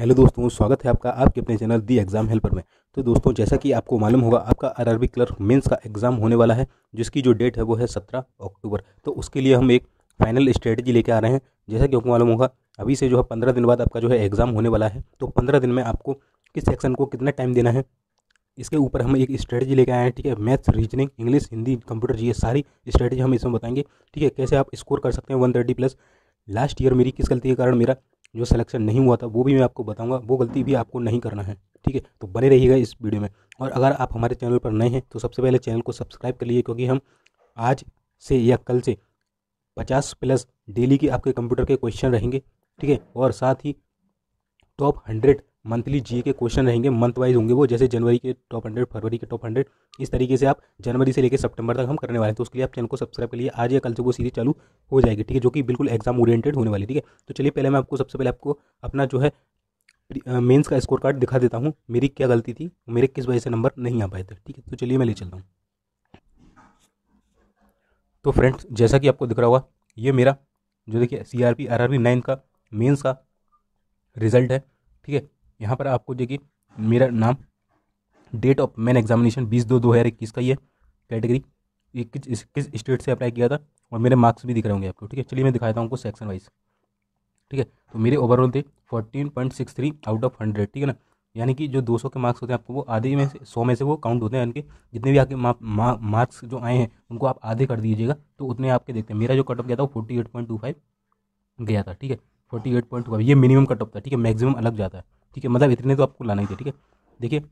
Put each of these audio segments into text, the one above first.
hello दोस्तों स्वागत है आपका आपके अपने चैनल दी एग्ज़ाम हेल्पर में तो दोस्तों जैसा कि आपको मालूम होगा आपका आरबी क्लर्क मेन्स का एग्ज़ाम होने वाला है जिसकी जो डेट है वो है सत्रह अक्टूबर तो उसके लिए हम एक फाइनल स्ट्रेटजी लेके आ रहे हैं जैसा कि आपको मालूम होगा अभी से जो है पंद्रह दिन बाद आपका जो है एग्ज़ाम होने वाला है तो पंद्रह दिन में आपको किस सेक्शन को कितना टाइम देना है इसके ऊपर हम एक स्ट्रेटजी लेके आए हैं ठीक है maths reasoning English Hindi computer ये सारी स्ट्रेटजी हम इसमें बताएंगे ठीक है कैसे आप स्कोर कर सकते हैं वन प्लस लास्ट ईयर मेरी किस गलती के कारण मेरा जो सिलेक्शन नहीं हुआ था वो भी मैं आपको बताऊंगा वो गलती भी आपको नहीं करना है ठीक है तो बने रहिएगा इस वीडियो में और अगर आप हमारे चैनल पर नए हैं तो सबसे पहले चैनल को सब्सक्राइब कर लीजिए क्योंकि हम आज से या कल से पचास प्लस डेली के आपके कंप्यूटर के क्वेश्चन रहेंगे ठीक है और साथ ही टॉप हंड्रेड मंथली जीए के क्वेश्चन रहेंगे मंथ वाइज होंगे वो जैसे जनवरी के टॉप हंड्रेड फरवरी के टॉप हंड्रेड इस तरीके से आप जनवरी से लेकर सितंबर तक हम करने वाले हैं तो उसके लिए आप चैनल को सब्सक्राइब लिए आज या कल से वो सीरीज चालू हो जाएगी ठीक है जो कि बिल्कुल एग्जाम ओरिएंटेड होने वाली ठीक है तो चलिए पहले मैं आपको सबसे पहले आपको अपना जो है मेन्स का स्कोर कार्ड दिखा देता हूँ मेरी क्या गलती थी मेरे किस वजह से नंबर नहीं आ पाए थे ठीक है तो चलिए मैं ले चलता हूँ तो फ्रेंड्स जैसा कि आपको दिख रहा होगा ये मेरा जो देखिए C R P R R P nine का मेन्स का रिजल्ट है ठीक है यहाँ पर आपको देखिए मेरा नाम डेट ऑफ मेन एग्जामिनेशन बीस दो दो हज़ार इक्कीस का ये कैटेगरी किस किस स्टेट से अप्लाई किया था और मेरे मार्क्स भी दिख रहे होंगे आपको ठीक है चलिए मैं दिखाता हूँ आपको सेक्शन वाइज ठीक है तो मेरे ओवरऑल थे fourteen point six three out of hundred ठीक है ना यानी कि जो दो सौ के मार्क्स होते हैं आपको वो आधे में से सौ में से वो काउंट होते हैं यानी कि जितने भी आपके मा, मा, मार्क्स जो आए हैं उनको आप आधे कर दीजिएगा तो उतने आपके देखते हैं मेरा जो कट ऑफ गया था वो forty eight point two five गया था ठीक है फोर्टी एट पॉइंट ये मिनिमम कट ऑफ था ठीक है मैक्सिमम अलग जाता है ठीक है मतलब इतने तो आपको लाना ही थे ठीक है देखिए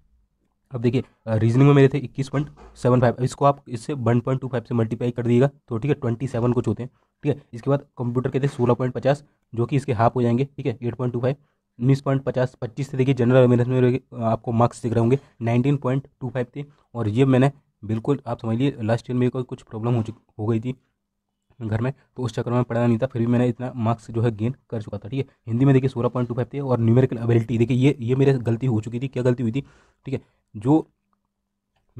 अब देखिए रीजनिंग में मेरे थे इक्कीस पॉइंट सेवन फाइव इसको आप इससे वन पॉइंट टू फाइव से मल्टीप्लाई कर दिएगा तो ठीक है ट्वेंटी सेवन कुछ होते हैं ठीक है इसके बाद कंप्यूटर के थे सोलह पॉइंट पचास जो कि इसके हाफ हो जाएंगे ठीक है एट पॉइंट टू फाइव उन्नीस पॉइंट पचास पच्चीस थे देखिए जनरल अवेयरनेस में आपको मार्क्स दिख रहे होंगे नाइनटीन पॉइंट टू फाइव थे और ये मैंने बिल्कुल आप समझ लिए लास्ट ईयर मेरे को कुछ प्रॉब्लम हो चुकी हो गई थी घर में तो उस चक्कर में पढ़ना नहीं था फिर भी मैंने इतना मार्क्स जो है गेन कर चुका था ठीक है हिंदी में देखिए सोलह पॉइंट टू फाइव थे और न्यूमेरिकल एबिलिटी देखिए ये ये मेरे गलती हो चुकी थी क्या गलती हुई थी ठीक है जो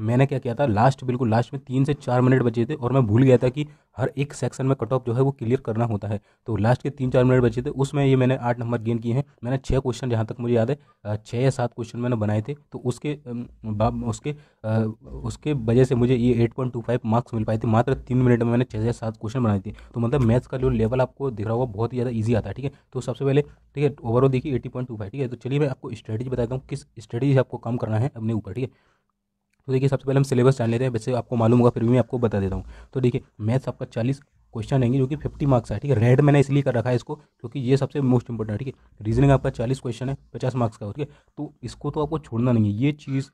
मैंने क्या किया था लास्ट बिल्कुल लास्ट में तीन से चार मिनट बचे थे और मैं भूल गया था कि हर एक सेक्शन में कट ऑफ जो है वो क्लियर करना होता है तो लास्ट के तीन चार मिनट बचे थे उसमें ये मैंने आठ नंबर गेन किए हैं मैंने छः क्वेश्चन जहाँ तक मुझे याद है छः या सात क्वेश्चन मैंने बनाए थे तो उसके उसके उसके वजह से मुझे ये eight point two five marks मिल पाए थे मात्र तीन मिनट में मैंने छः या सात क्वेश्चन बनाए थे तो मतलब मैथ्स का जो लेवल आपको दिख रहा होगा बहुत ही ज़्यादा ईजी आता है ठीक है तो सबसे पहले ठीक है ओवरऑल देखिए एटी पॉइंट टू फाइव ठीक है तो चलिए मैं आपको स्ट्रेटेजी बताता हूँ किस स्ट्रेटी से आपको कम करना है अपने ऊपर ठीक है तो देखिए सबसे पहले हम सिलेबस जान लेते हैं वैसे आपको मालूम होगा फिर भी मैं आपको बता देता हूँ तो देखिए मैथ्स आपका चालीस क्वेश्चन आएंगे जो कि फिफ्टी मार्क्स है ठीक है रेड मैंने इसलिए कर रखा है इसको क्योंकि ये सबसे मोस्ट इंपॉर्टेंट है ठीक है रीजनिंग आपका चालीस क्वेश्चन है पचास मार्क्स का ठीक है तो इसको तो आपको छोड़ना नहीं है ये चीज़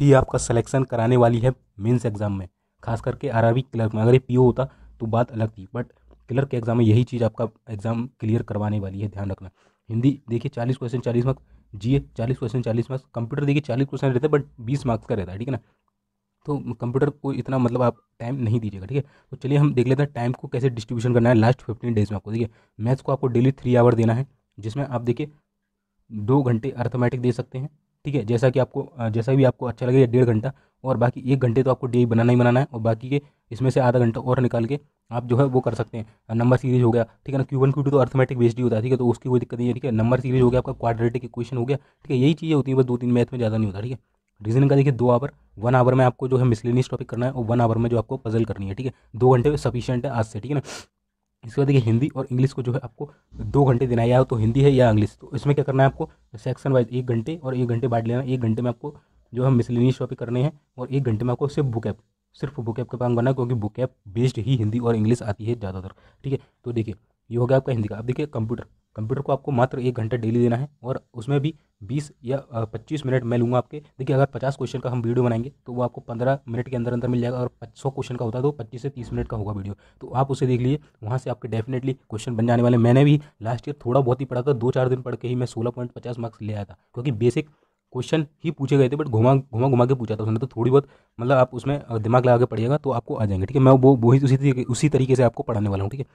ही आपका सिलेक्शन कराने वाली है मेन्स एग्जाम में खास करके आरआरबी क्लर्क में अगर ये पी होता तो बात अलग थी बट क्लर्क के एग्जाम में यही चीज़ आपका एग्जाम क्लियर करवाने वाली है ध्यान रखना हिंदी देखिए चालीस क्वेश्चन चालीस मार्क्स जी चालीस क्वेश्चन चालीस मार्क्स कंप्यूटर देखिए चालीस क्वेश्चन रहता है बट बीस मार्क्स का रहता है ठीक है ना तो कंप्यूटर को इतना मतलब आप टाइम नहीं दीजिएगा ठीक है तो चलिए हम देख लेते हैं टाइम को कैसे डिस्ट्रीब्यूशन करना है लास्ट फिफ्टीन डेज में आपको देखिए मैथ्स को आपको डेली थ्री आवर देना है जिसमें आप देखिए दो घंटे अर्थमेटिक दे सकते हैं ठीक है जैसा कि आपको जैसा भी आपको अच्छा लगे डेढ़ घंटा और बाकी एक घंटे तो आपको डे बनाना ही बनाना है और बाकी के इसमें से आधा घंटा और निकाल के आप जो है वो कर सकते हैं नंबर सीरीज हो गया ठीक है ना क्यू वन क्यू टू तो अर्थमेटिक बेस्ड ही होता है ठीक है तो उसकी कोई दिक्कत नहीं है ठीक है नंबर सीरीज हो गया आपका क्वाड्रेटिक क्वेश्चन हो गया ठीक है यही चीज़ें होती है बस दो तीन मैथ में ज़्यादा नहीं होता ठीक है रीजनिंग का देखिए दो आवर वन आवर में आपको जो है मिसलिनियस टॉपिक करना है और वन आवर में जो आपको पजल करनी है ठीक है दो घंटे सफिशियंट है आज से ठीक है ना इसके बाद देखिए हिंदी और इंग्लिश को जो है आपको दो घंटे देना या तो हिंदी है या इंग्लिश तो इसमें क्या करना है आपको सेक्शन वाइज एक घंटे और एक घंटे बांट लेना एक घंटे में आपको जो है मिसलिनियस टॉपिक करने हैं और एक घंटे में आपको सिर्फ बुक ऐप सिर्फ बुक ऐप का काम करना है क्योंकि बुक ऐप बेस्ड ही हिंदी और इंग्लिश आती है ज़्यादातर ठीक है तो देखिए ये हो गया आपका हिंदी का अब देखिए कंप्यूटर कंप्यूटर को आपको मात्र एक घंटा डेली देना है और उसमें भी बीस या पच्चीस मिनट मैं लूँगा आपके देखिए अगर पचास क्वेश्चन का हम वीडियो बनाएंगे तो वो आपको पंद्रह मिनट के अंदर अंदर मिल जाएगा और सौ क्वेश्चन का होता है तो पच्चीस से तीस मिनट का होगा वीडियो तो आप उसे देख लीजिए वहाँ से आपके डेफिनेटली क्वेश्चन बन जाने वाले मैंने भी लास्ट ईयर थोड़ा बहुत ही पढ़ा था दो चार दिन पढ़ के ही मैं सोलह पॉइंट पचास मार्क्स ले आया था क्योंकि बेसिक क्वेश्चन ही पूछे गए थे बट घुमा घुमा घुमा के पूछा था उसने तो थोड़ी बहुत मतलब आप उसमें दिमाग लगा के पढ़िएगा तो आपको आ जाएंगे ठीक है मैं वो वही उसी उसी तरीके से आपको पढ़ाने वाला हूँ ठीक है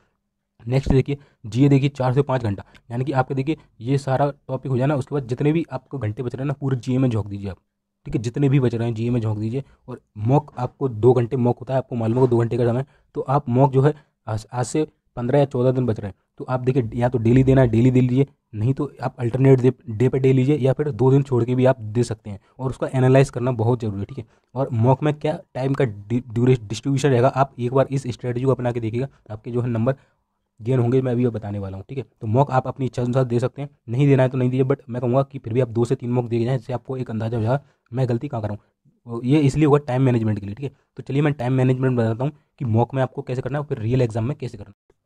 नेक्स्ट देखिए जी देखिए चार से पाँच घंटा यानी कि आपके देखिए ये सारा टॉपिक हो जाना उसके बाद जितने भी आपको घंटे बच रहे हैं ना पूरे जीए में झोंक दीजिए आप ठीक है जितने भी बच रहे हैं जी में झोंक दीजिए और मॉक आपको दो घंटे मॉक होता है आपको मालूम होगा दो घंटे का समय तो आप मॉक जो है आज से पंद्रह या चौदह दिन बच रहे हैं तो आप देखिए या तो डेली देना है डेली दे लीजिए नहीं तो आप अल्टरनेट डे डे पर डे लीजिए या फिर दो दिन छोड़ के भी आप दे सकते हैं और उसका एनालाइज करना बहुत ज़रूरी है ठीक है और मॉक में क्या टाइम का डिस्ट्रीब्यूशन रहेगा आप एक बार इस स्ट्रेटजी को अपना के देखिएगा आपके जो है नंबर गेन होंगे मैं अभी बताने वाला हूँ ठीक है तो मॉक आप अपनी इच्छा अनुसार दे सकते हैं नहीं देना है तो नहीं दीजिए बट मैं कहूँगा कि फिर भी आप दो से तीन मॉक दे जाए जिससे आपको एक अंदाजा हो जाए मैं गलती कहाँ कर रहा हूँ ये इसलिए होगा टाइम मैनेजमेंट के लिए ठीक है तो चलिए मैं टाइम मैनेजमेंट बताता हूँ कि मॉक में आपको कैसे करना है फिर रियल एग्जाम में कैसे करना है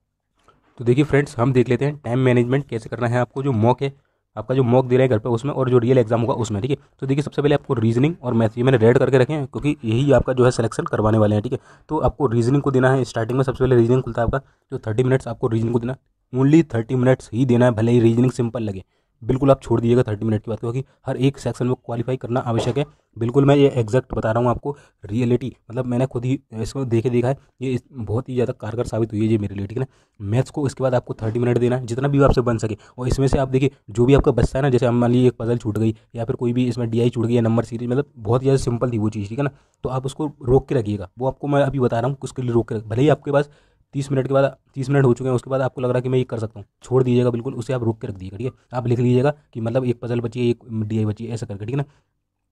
तो देखिए फ्रेंड्स हम देख लेते हैं टाइम मैनेजमेंट कैसे करना है आपको जो मॉक है आपका जो मॉक दे रहे है घर पे उसमें और जो रियल एग्जाम होगा उसमें ठीक है तो देखिए सबसे पहले आपको रीजनिंग और मैथ ये मैंने रेड करके रखे हैं क्योंकि यही आपका जो है सिलेक्शन करवाने वाले हैं ठीक है तो आपको रीजनिंग को देना है स्टार्टिंग में सबसे पहले रीजनिंग खुलता है आपका जो थर्टी मिनट्स आपको रीजनिंग को देना ओनली थर्टी मिनट्स ही देना है भले ही रीजनिंग सिंपल लगे बिल्कुल आप छोड़ दीजिएगा थर्टी मिनट की बात क्योंकि हर एक सेक्शन में क्वालिफाई करना आवश्यक है बिल्कुल मैं ये एग्जैक्ट बता रहा हूँ आपको रियलिटी मतलब मैंने खुद ही इसको देखे देखा है ये बहुत ही ज़्यादा कारगर साबित हुई है ये मेरे लिए ठीक है ना मैथ्स को इसके बाद आपको थर्टी मिनट देना है जितना भी आपसे बन सके और इसमें से आप देखिए जो भी आपका बचता है ना जैसे हम मान लीजिए एक पजल छूट गई या फिर कोई भी इसमें डी छूट गई या नंबर सीरीज मतलब बहुत ही ज़्यादा सिंपल थी वो चीज़ ठीक है ना तो आप उसको रोक के रखिएगा वो आपको मैं अभी बता रहा हूँ उसके लिए रोक के भले ही आपके पास तीस मिनट के बाद तीस मिनट हो चुके हैं उसके बाद आपको लग रहा है कि मैं ये कर सकता हूँ छोड़ दीजिएगा बिल्कुल उसे आप रोक के रख दीजिएगा ठीक है आप लिख लीजिएगा कि मतलब एक पजल बची है एक डी आई बची है ऐसा करके ठीक है ना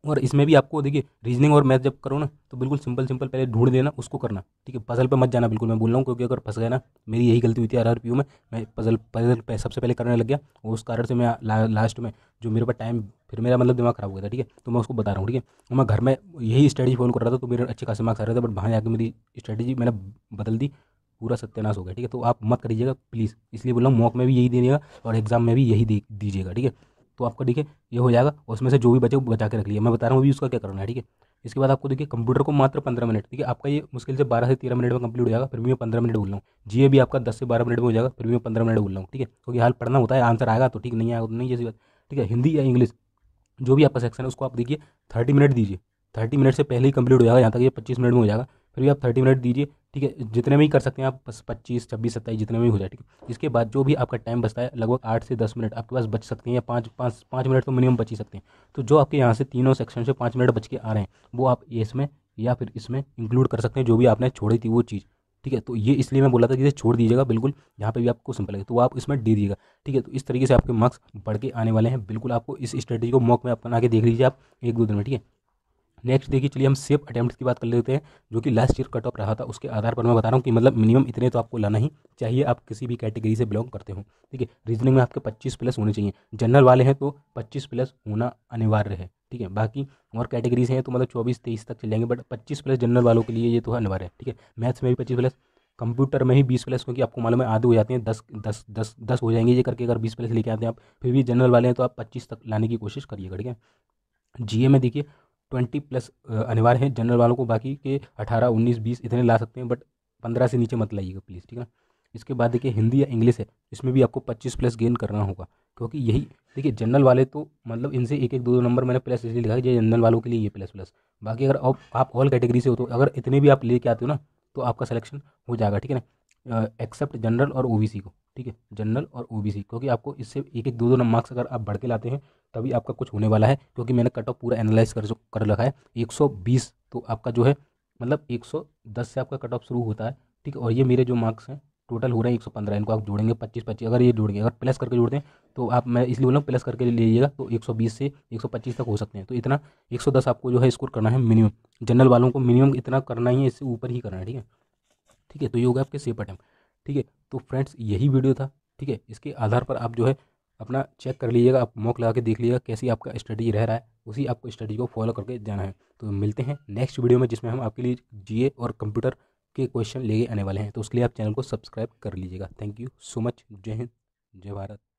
और इसमें भी आपको देखिए रीजनिंग और मैथ जब करो ना तो बिल्कुल सिंपल सिंपल पहले ढूंढ देना उसको करना ठीक है पजल पे मत जाना बिल्कुल मैं बोल रहा हूँ क्योंकि अगर फंस गया ना मेरी यही गलती हुई थी आर आर में मैं पजल पजल पे सबसे पहले करने लग गया और उस कारण से मैं ला, लास्ट में जो मेरे पास टाइम फिर मेरा मतलब दिमाग खराब हो गया था ठीक है तो मैं उसको बता रहा हूँ ठीक है और मैं घर में यही स्ट्रेटेजी फॉलो कर रहा था तो मेरे अच्छे खासे मार्क्स आ रहे थे बट वहाँ जाकर मेरी स्ट्रेटेजी मैंने बदल दी पूरा सत्यानाश हो गया ठीक है तो आप मत करिएगा प्लीज़ इसलिए बोला मॉक में भी यही दीजिएगा और एग्जाम में भी यही दे दीजिएगा ठीक है तो आपका देखिए ये हो जाएगा उसमें से जो भी बचे वो बचा के रख लिया मैं बता रहा हूँ अभी उसका क्या करना है ठीक है इसके बाद आपको देखिए कंप्यूटर को मात्र पंद्रह मिनट ठीक है आपका ये मुश्किल से बारह से तेरह मिनट में कंप्लीट हो जाएगा फिर भी मैं पंद्रह मिनट बोल रहा हूँ जी भी आपका दस से बारह मिनट में हो जाएगा फिर भी मैं पंद्रह मिनट बोल रहा हूँ ठीक है क्योंकि हाल पढ़ना होता है आंसर आएगा तो ठीक नहीं आएगा तो नहीं जैसी बात ठीक है हिंदी या इंग्लिश जो भी आपका सेक्शन है उसको आप देखिए थर्टी मिनट दीजिए थर्टी मिनट से पहले ही कंप्लीट हो जाएगा यहाँ तक ये पच्चीस मिनट में हो जाएगा फिर भी आप थर्टी मिनट दीजिए ठीक है जितने भी कर सकते हैं आप पच्चीस छब्बीस सत्ताईस जितने भी हो जाए ठीक है इसके बाद जो भी आपका टाइम बचता है लगभग आठ से दस मिनट आपके पास बच सकते हैं या पाँच पाँच पाँच मिनट तो मिनिमम बच ही सकते हैं तो जो आपके यहाँ से तीनों सेक्शन से पाँच मिनट बच के आ रहे हैं वो आप इसमें या फिर इसमें इंक्लूड कर सकते हैं जो भी आपने छोड़ी थी वो चीज़ ठीक है तो ये इसलिए मैं बोला था कि इसे छोड़ दीजिएगा बिल्कुल यहाँ पे भी आपको सिंपल लगे तो आप इसमें दे दीजिएगा ठीक है तो इस तरीके से आपके मार्क्स बढ़ के आने वाले हैं बिल्कुल आपको इस स्ट्रेटेजी को मॉक में अपना के देख लीजिए आप एक दो दिन में ठीक है नेक्स्ट देखिए चलिए हम सेफ अटैम्प्ट की बात कर लेते हैं जो कि लास्ट ईयर कट ऑफ रहा था उसके आधार पर मैं बता रहा हूँ कि मतलब मिनिमम इतने तो आपको लाना ही चाहिए आप किसी भी कैटेगरी से बिलोंग करते हो ठीक है रीजनिंग में आपके पच्चीस प्लस होने चाहिए जनरल वाले हैं तो पच्चीस प्लस होना अनिवार्य है ठीक है बाकी और कैटेगरीज हैं तो मतलब चौबीस तेईस तक चलेंगे बट पच्चीस प्लस जनरल वालों के लिए ये तो अनिवार्य है ठीक है मैथ्स में भी पच्चीस प्लस कंप्यूटर में ही बीस प्लस क्योंकि आपको मालूम है आधे हो जाते हैं दस दस दस दस हो जाएंगे ये करके अगर बीस प्लस लेके आते हैं आप फिर भी जनरल वाले हैं तो आप पच्चीस तक लाने की कोशिश करिएगा ठीक है जी में देखिए ट्वेंटी प्लस अनिवार्य है जनरल वालों को बाकी के अठारह उन्नीस बीस इतने ला सकते हैं बट पंद्रह से नीचे मत लाइएगा प्लीज़ ठीक है ना इसके बाद देखिए हिंदी या इंग्लिश है इसमें भी आपको पच्चीस प्लस गेन करना होगा क्योंकि यही देखिए जनरल वाले तो मतलब इनसे एक एक दो दो नंबर मैंने प्लस इसलिए लिखा है जनरल वालों के लिए ये प्लस प्लस बाकी अगर आप ऑल कैटेगरी से हो तो अगर इतने भी आप लेके आते हो ना तो आपका सिलेक्शन हो जाएगा ठीक है ना एक्सेप्ट जनरल और ओ को ठीक है जनरल और ओ क्योंकि आपको इससे एक एक दो दो मार्क्स अगर आप बढ़ के लाते हैं तभी आपका कुछ होने वाला है क्योंकि मैंने कट ऑफ पूरा एनालाइज कर कर रखा है 120 तो आपका जो है मतलब 110 से आपका कट ऑफ शुरू होता है ठीक है और ये मेरे जो मार्क्स हैं टोटल हो रहे हैं 115 इनको आप जोड़ेंगे 25 25 अगर ये जोड़ेंगे अगर प्लस करके जोड़ते हैं तो आप मैं इसलिए बोला प्लस करके ले लीजिएगा तो 120 से 125 तक हो सकते हैं तो इतना 110 आपको जो है स्कोर करना है मिनिमम जनरल वालों को मिनिमम इतना करना ही है इससे ऊपर ही करना है ठीक है ठीक है तो ये होगा आपके सेप अटैम्प ठीक है तो फ्रेंड्स यही वीडियो था ठीक है इसके आधार पर आप जो है अपना चेक कर लीजिएगा आप मॉक लगा के देख लीजिएगा कैसी आपका स्टडी रह रहा है उसी आपको स्टडी को फॉलो करके जाना है तो मिलते हैं नेक्स्ट वीडियो में जिसमें हम आपके लिए जीए और कंप्यूटर के क्वेश्चन लेके आने वाले हैं तो उसके लिए आप चैनल को सब्सक्राइब कर लीजिएगा थैंक यू सो मच जय हिंद जय भारत